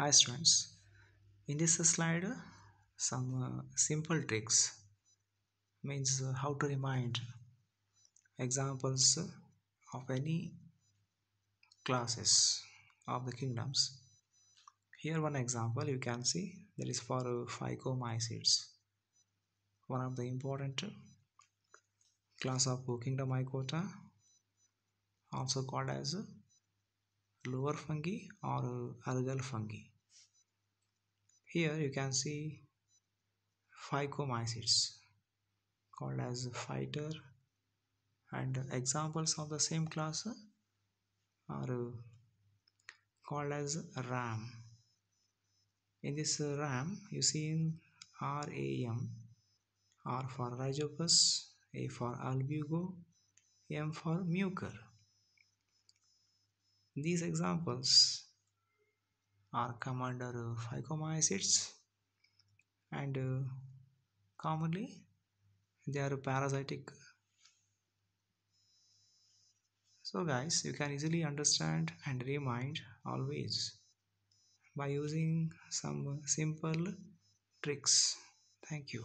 hi students in this slide some uh, simple tricks means uh, how to remind examples of any classes of the kingdoms here one example you can see that is for uh, phycomycetes one of the important class of kingdom mycota also called as lower fungi or algal fungi here you can see phycomycetes called as fighter, and examples of the same class are called as ram in this ram you see in ram r for rhizopus a for albugo m for mucor these examples are come under phycomycetes and uh, commonly they are parasitic. So guys you can easily understand and remind always by using some simple tricks. Thank you.